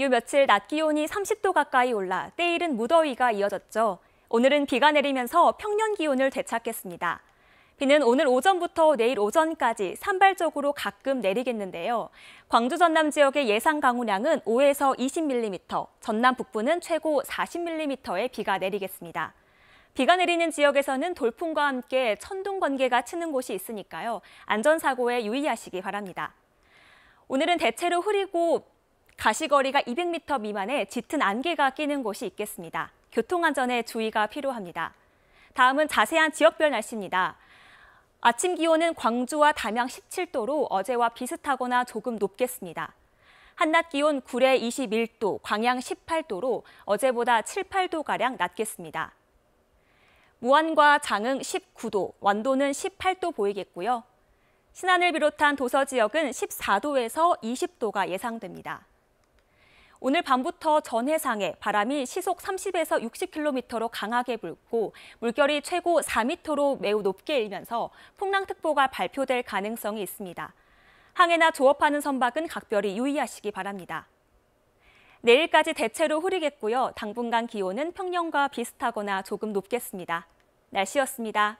요 며칠 낮 기온이 30도 가까이 올라 때일은 무더위가 이어졌죠. 오늘은 비가 내리면서 평년 기온을 되찾겠습니다. 비는 오늘 오전부터 내일 오전까지 산발적으로 가끔 내리겠는데요. 광주 전남 지역의 예상 강우량은 5에서 20mm, 전남 북부는 최고 40mm의 비가 내리겠습니다. 비가 내리는 지역에서는 돌풍과 함께 천둥 번개가 치는 곳이 있으니까요. 안전사고에 유의하시기 바랍니다. 오늘은 대체로 흐리고 가시거리가 200m 미만의 짙은 안개가 끼는 곳이 있겠습니다. 교통안전에 주의가 필요합니다. 다음은 자세한 지역별 날씨입니다. 아침 기온은 광주와 담양 17도로 어제와 비슷하거나 조금 높겠습니다. 한낮 기온 구례 21도, 광양 18도로 어제보다 7, 8도가량 낮겠습니다. 무안과 장흥 19도, 완도는 18도 보이겠고요. 신안을 비롯한 도서 지역은 14도에서 20도가 예상됩니다. 오늘 밤부터 전해상에 바람이 시속 30에서 60km로 강하게 불고 물결이 최고 4m로 매우 높게 일면서 풍랑특보가 발표될 가능성이 있습니다. 항해나 조업하는 선박은 각별히 유의하시기 바랍니다. 내일까지 대체로 흐리겠고요. 당분간 기온은 평년과 비슷하거나 조금 높겠습니다. 날씨였습니다.